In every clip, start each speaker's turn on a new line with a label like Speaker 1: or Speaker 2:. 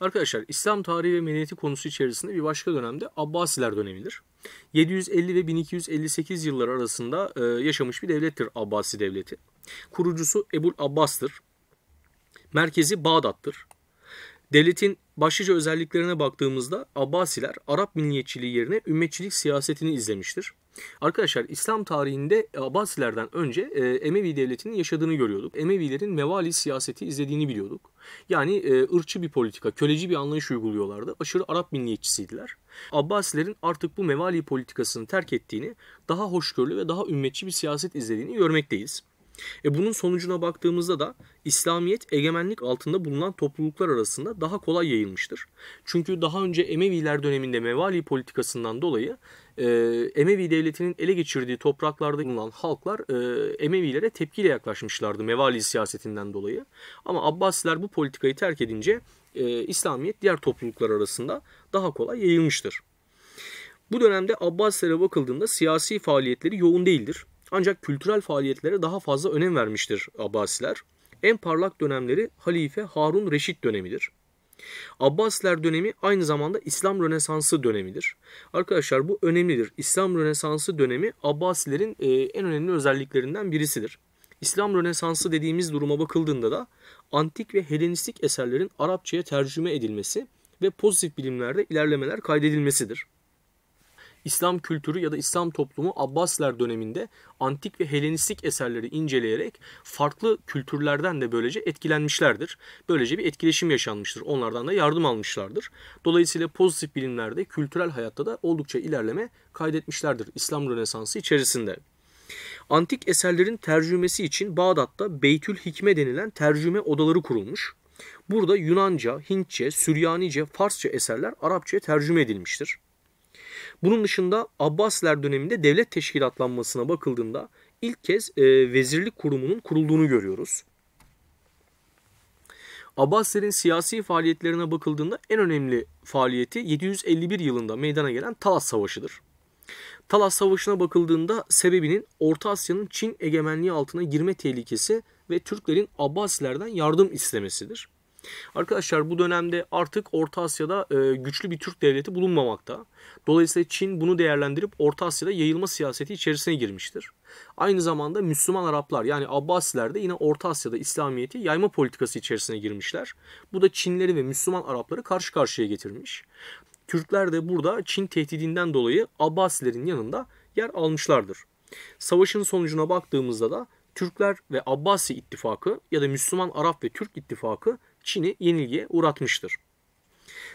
Speaker 1: Arkadaşlar İslam tarihi ve medeniyeti konusu içerisinde bir başka dönemde Abbasiler dönemidir. 750 ve 1258 yılları arasında e, yaşamış bir devlettir Abbasi devleti. Kurucusu Ebul Abbas'tır. Merkezi Bağdat'tır. Devletin başlıca özelliklerine baktığımızda Abbasiler Arap milliyetçiliği yerine ümmetçilik siyasetini izlemiştir. Arkadaşlar İslam tarihinde Abbasilerden önce e, Emevi devletinin yaşadığını görüyorduk. Emevilerin mevali siyaseti izlediğini biliyorduk. Yani e, ırkçı bir politika, köleci bir anlayış uyguluyorlardı. Aşırı Arap milliyetçisiydiler. Abbasilerin artık bu mevali politikasını terk ettiğini, daha hoşgörülü ve daha ümmetçi bir siyaset izlediğini görmekteyiz. E bunun sonucuna baktığımızda da İslamiyet egemenlik altında bulunan topluluklar arasında daha kolay yayılmıştır. Çünkü daha önce Emeviler döneminde Mevali politikasından dolayı e, Emevi devletinin ele geçirdiği topraklarda bulunan halklar e, Emevilere tepkiyle yaklaşmışlardı Mevali siyasetinden dolayı. Ama Abbasiler bu politikayı terk edince e, İslamiyet diğer topluluklar arasında daha kolay yayılmıştır. Bu dönemde Abbasilere bakıldığında siyasi faaliyetleri yoğun değildir. Ancak kültürel faaliyetlere daha fazla önem vermiştir Abbasiler. En parlak dönemleri Halife Harun Reşit dönemidir. Abbasiler dönemi aynı zamanda İslam Rönesansı dönemidir. Arkadaşlar bu önemlidir. İslam Rönesansı dönemi Abbasilerin e, en önemli özelliklerinden birisidir. İslam Rönesansı dediğimiz duruma bakıldığında da antik ve Helenistik eserlerin Arapçaya tercüme edilmesi ve pozitif bilimlerde ilerlemeler kaydedilmesidir. İslam kültürü ya da İslam toplumu Abbasler döneminde antik ve Helenistik eserleri inceleyerek farklı kültürlerden de böylece etkilenmişlerdir. Böylece bir etkileşim yaşanmıştır. Onlardan da yardım almışlardır. Dolayısıyla pozitif bilimlerde, kültürel hayatta da oldukça ilerleme kaydetmişlerdir İslam Rönesansı içerisinde. Antik eserlerin tercümesi için Bağdat'ta Beytül Hikme denilen tercüme odaları kurulmuş. Burada Yunanca, Hintçe, Süryanice, Farsça eserler Arapçaya tercüme edilmiştir. Bunun dışında Abbasiler döneminde devlet teşkilatlanmasına bakıldığında ilk kez e, vezirlik kurumunun kurulduğunu görüyoruz. Abbasilerin siyasi faaliyetlerine bakıldığında en önemli faaliyeti 751 yılında meydana gelen Talas Savaşı'dır. Talas Savaşı'na bakıldığında sebebinin Orta Asya'nın Çin egemenliği altına girme tehlikesi ve Türklerin Abbasilerden yardım istemesidir. Arkadaşlar bu dönemde artık Orta Asya'da e, güçlü bir Türk devleti bulunmamakta. Dolayısıyla Çin bunu değerlendirip Orta Asya'da yayılma siyaseti içerisine girmiştir. Aynı zamanda Müslüman Araplar yani Abbasiler de yine Orta Asya'da İslamiyet'i yayma politikası içerisine girmişler. Bu da Çinleri ve Müslüman Arapları karşı karşıya getirmiş. Türkler de burada Çin tehdidinden dolayı Abbasilerin yanında yer almışlardır. Savaşın sonucuna baktığımızda da Türkler ve Abbasi ittifakı ya da Müslüman Arap ve Türk ittifakı Çin'i yenilgiye uğratmıştır.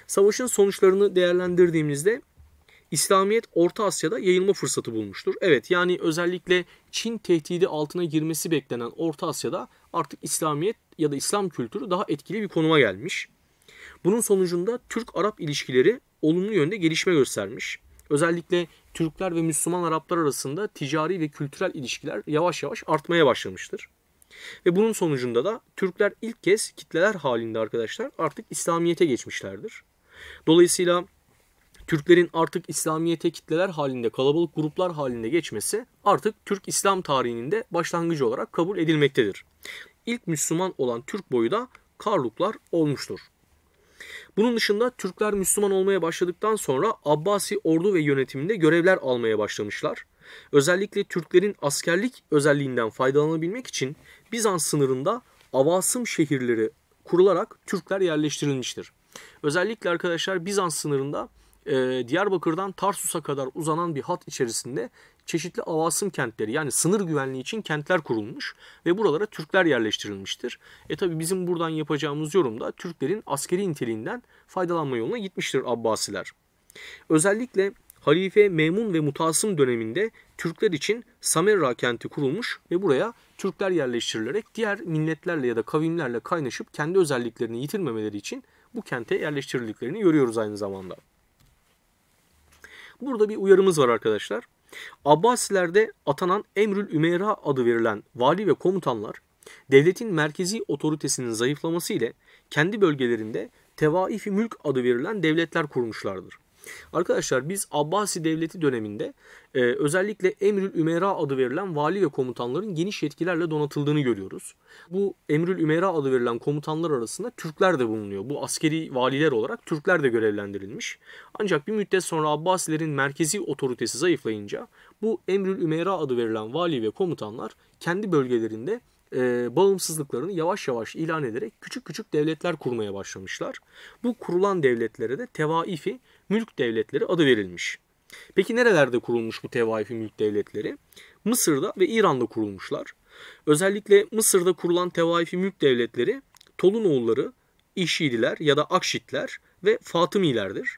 Speaker 1: Savaşın sonuçlarını değerlendirdiğimizde İslamiyet Orta Asya'da yayılma fırsatı bulmuştur. Evet yani özellikle Çin tehdidi altına girmesi beklenen Orta Asya'da artık İslamiyet ya da İslam kültürü daha etkili bir konuma gelmiş. Bunun sonucunda Türk-Arap ilişkileri olumlu yönde gelişme göstermiş. Özellikle Türkler ve Müslüman Araplar arasında ticari ve kültürel ilişkiler yavaş yavaş artmaya başlamıştır. Ve bunun sonucunda da Türkler ilk kez kitleler halinde arkadaşlar artık İslamiyet'e geçmişlerdir. Dolayısıyla Türklerin artık İslamiyet'e kitleler halinde, kalabalık gruplar halinde geçmesi artık Türk İslam tarihinin de başlangıcı olarak kabul edilmektedir. İlk Müslüman olan Türk boyu da Karluklar olmuştur. Bunun dışında Türkler Müslüman olmaya başladıktan sonra Abbasi ordu ve yönetiminde görevler almaya başlamışlar. Özellikle Türklerin askerlik özelliğinden faydalanabilmek için Bizans sınırında avasım şehirleri kurularak Türkler yerleştirilmiştir. Özellikle arkadaşlar Bizans sınırında e, Diyarbakır'dan Tarsus'a kadar uzanan bir hat içerisinde çeşitli avasım kentleri yani sınır güvenliği için kentler kurulmuş ve buralara Türkler yerleştirilmiştir. E tabi bizim buradan yapacağımız yorumda Türklerin askeri niteliğinden faydalanma yoluna gitmiştir Abbasiler. Özellikle Halife Memun ve Mutasım döneminde Türkler için Samerra kenti kurulmuş ve buraya Türkler yerleştirilerek diğer milletlerle ya da kavimlerle kaynaşıp kendi özelliklerini yitirmemeleri için bu kente yerleştirildiklerini görüyoruz aynı zamanda. Burada bir uyarımız var arkadaşlar. Abbasilerde atanan Emrül Ümeyra adı verilen vali ve komutanlar devletin merkezi otoritesinin zayıflaması ile kendi bölgelerinde Tevaif-i Mülk adı verilen devletler kurmuşlardır. Arkadaşlar biz Abbasi Devleti döneminde e, özellikle Emrül Ümera adı verilen vali ve komutanların geniş yetkilerle donatıldığını görüyoruz. Bu Emrül Ümera adı verilen komutanlar arasında Türkler de bulunuyor. Bu askeri valiler olarak Türkler de görevlendirilmiş. Ancak bir müddet sonra Abbasilerin merkezi otoritesi zayıflayınca bu Emrül Ümera adı verilen vali ve komutanlar kendi bölgelerinde e, bağımsızlıklarını yavaş yavaş ilan ederek küçük küçük devletler kurmaya başlamışlar. Bu kurulan devletlere de tevaifi mülk devletleri adı verilmiş. Peki nerelerde kurulmuş bu tevaifi mülk devletleri? Mısır'da ve İran'da kurulmuşlar. Özellikle Mısır'da kurulan tevaifi mülk devletleri Tolunoğulları, İşidiler ya da Akşitler ve Fatımilerdir.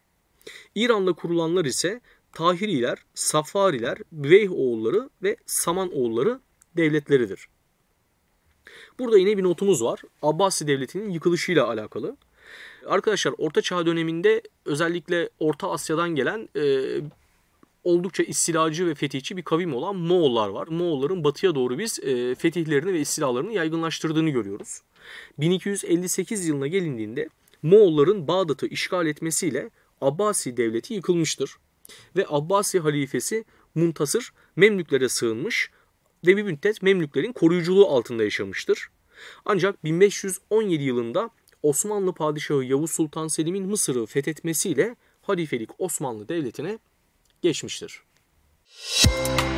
Speaker 1: İran'da kurulanlar ise Tahiriler, Safariler, Beyh oğulları ve Saman oğulları devletleridir. Burada yine bir notumuz var. Abbasi Devleti'nin yıkılışıyla alakalı. Arkadaşlar Orta Çağ döneminde özellikle Orta Asya'dan gelen e, oldukça istilacı ve fetihçi bir kavim olan Moğollar var. Moğolların batıya doğru biz e, fetihlerini ve istilalarını yaygınlaştırdığını görüyoruz. 1258 yılına gelindiğinde Moğolların Bağdat'ı işgal etmesiyle Abbasi devleti yıkılmıştır. Ve Abbasi halifesi Muntasır Memlüklere sığınmış ve bir müddet Memlüklerin koruyuculuğu altında yaşamıştır. Ancak 1517 yılında Osmanlı Padişahı Yavuz Sultan Selim'in Mısır'ı fethetmesiyle halifelik Osmanlı Devleti'ne geçmiştir. Müzik